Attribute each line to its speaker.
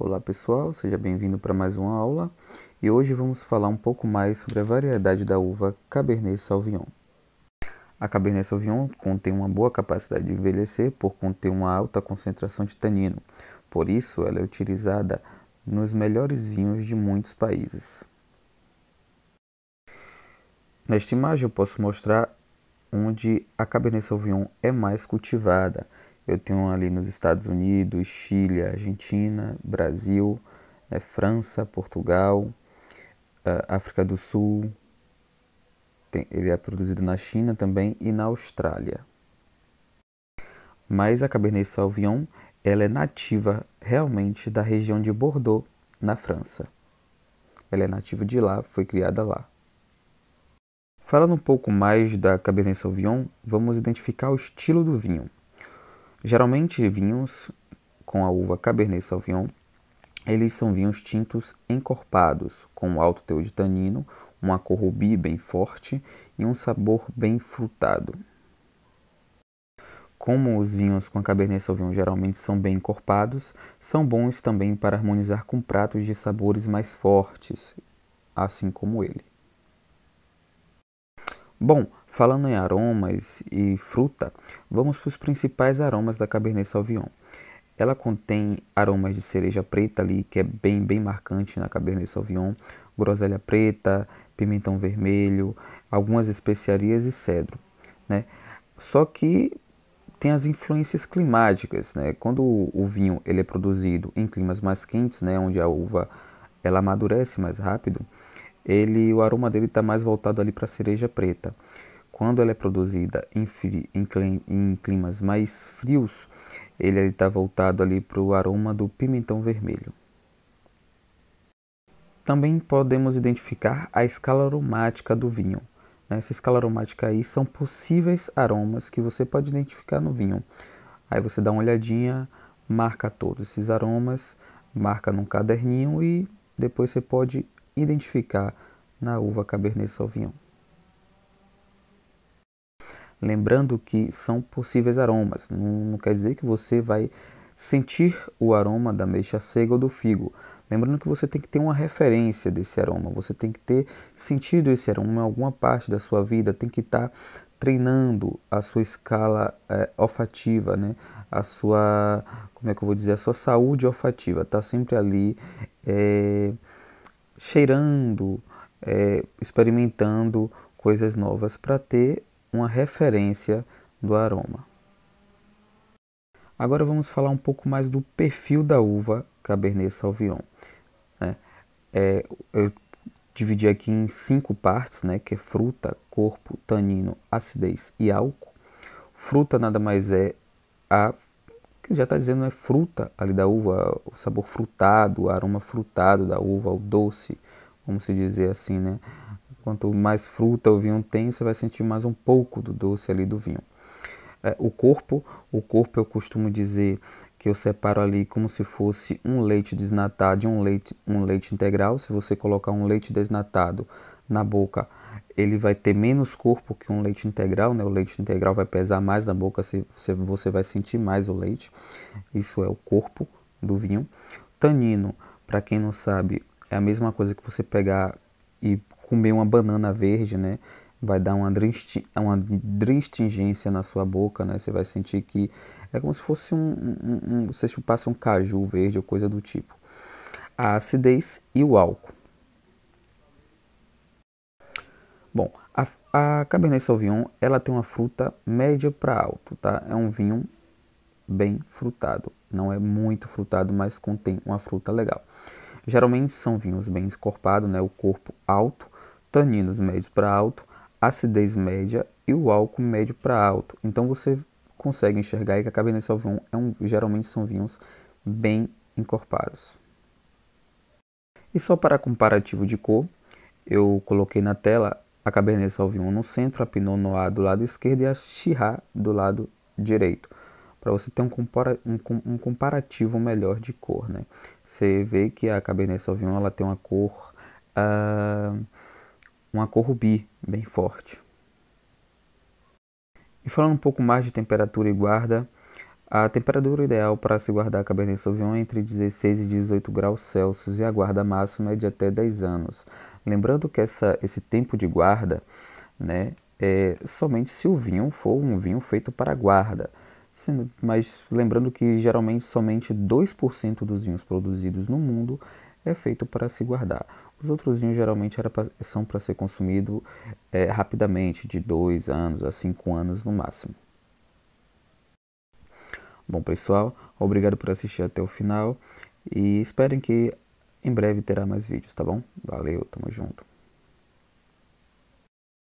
Speaker 1: Olá pessoal, seja bem-vindo para mais uma aula e hoje vamos falar um pouco mais sobre a variedade da uva Cabernet Sauvignon. A Cabernet Sauvignon contém uma boa capacidade de envelhecer por conter uma alta concentração de tanino, por isso ela é utilizada nos melhores vinhos de muitos países. Nesta imagem eu posso mostrar onde a Cabernet Sauvignon é mais cultivada, eu tenho ali nos Estados Unidos, Chile, Argentina, Brasil, né, França, Portugal, eh, África do Sul. Tem, ele é produzido na China também e na Austrália. Mas a Cabernet Sauvignon ela é nativa realmente da região de Bordeaux, na França. Ela é nativa de lá, foi criada lá. Falando um pouco mais da Cabernet Sauvignon, vamos identificar o estilo do vinho. Geralmente vinhos com a uva Cabernet Sauvignon, eles são vinhos tintos encorpados, com alto teor de tanino, uma cor rubi bem forte e um sabor bem frutado. Como os vinhos com a Cabernet Sauvignon geralmente são bem encorpados, são bons também para harmonizar com pratos de sabores mais fortes, assim como ele. Bom, Falando em aromas e fruta, vamos para os principais aromas da Cabernet Sauvignon. Ela contém aromas de cereja preta ali, que é bem, bem marcante na Cabernet Sauvignon, groselha preta, pimentão vermelho, algumas especiarias e cedro, né? Só que tem as influências climáticas, né? Quando o vinho ele é produzido em climas mais quentes, né, onde a uva ela amadurece mais rápido, ele o aroma dele está mais voltado ali para a cereja preta quando ela é produzida em, em, em climas mais frios, ele está voltado ali para o aroma do pimentão vermelho. Também podemos identificar a escala aromática do vinho. Nessa né? escala aromática aí são possíveis aromas que você pode identificar no vinho. Aí você dá uma olhadinha, marca todos esses aromas, marca num caderninho e depois você pode identificar na uva Cabernet Sauvignon. Lembrando que são possíveis aromas, não, não quer dizer que você vai sentir o aroma da ameixa cega ou do figo. Lembrando que você tem que ter uma referência desse aroma, você tem que ter sentido esse aroma em alguma parte da sua vida, tem que estar tá treinando a sua escala é, olfativa, né? a sua, como é que eu vou dizer, a sua saúde olfativa, está sempre ali é, cheirando, é, experimentando coisas novas para ter uma referência do aroma. Agora vamos falar um pouco mais do perfil da uva Cabernet Sauvignon. Né? É, eu dividi aqui em cinco partes, né, que é fruta, corpo, tanino, acidez e álcool. Fruta nada mais é a que já está dizendo é fruta ali da uva, o sabor frutado, o aroma frutado da uva, o doce, vamos se dizer assim, né? Quanto mais fruta o vinho tem, você vai sentir mais um pouco do doce ali do vinho. É, o corpo, o corpo eu costumo dizer que eu separo ali como se fosse um leite desnatado e um leite, um leite integral. Se você colocar um leite desnatado na boca, ele vai ter menos corpo que um leite integral, né? O leite integral vai pesar mais na boca, se você, você vai sentir mais o leite. Isso é o corpo do vinho. Tanino, para quem não sabe, é a mesma coisa que você pegar e comer uma banana verde, né? Vai dar uma, dristingência na sua boca, né? Você vai sentir que é como se fosse um, um, um você chupasse um caju verde ou coisa do tipo. A acidez e o álcool. Bom, a, a Cabernet Sauvignon, ela tem uma fruta média para alto, tá? É um vinho bem frutado. Não é muito frutado, mas contém uma fruta legal. Geralmente são vinhos bem escorpados, né? O corpo alto taninos médios para alto, acidez média e o álcool médio para alto. Então você consegue enxergar aí que a Cabernet Sauvignon é um, geralmente são vinhos bem encorpados. E só para comparativo de cor, eu coloquei na tela a Cabernet Sauvignon no centro, a Pinot Noir do lado esquerdo e a Shiraz do lado direito, para você ter um, compara um, um, comparativo melhor de cor, né? Você vê que a Cabernet Sauvignon ela tem uma cor uh, uma cor bem forte. E falando um pouco mais de temperatura e guarda, a temperatura ideal para se guardar a Cabernet Sauvignon é entre 16 e 18 graus Celsius e a guarda máxima é de até 10 anos. Lembrando que essa, esse tempo de guarda né, é somente se o vinho for um vinho feito para guarda. Mas lembrando que geralmente somente 2% dos vinhos produzidos no mundo é feito para se guardar. Os outros vinhos geralmente pra, são para ser consumido é, rapidamente, de 2 anos a 5 anos no máximo. Bom, pessoal, obrigado por assistir até o final e esperem que em breve terá mais vídeos, tá bom? Valeu, tamo junto.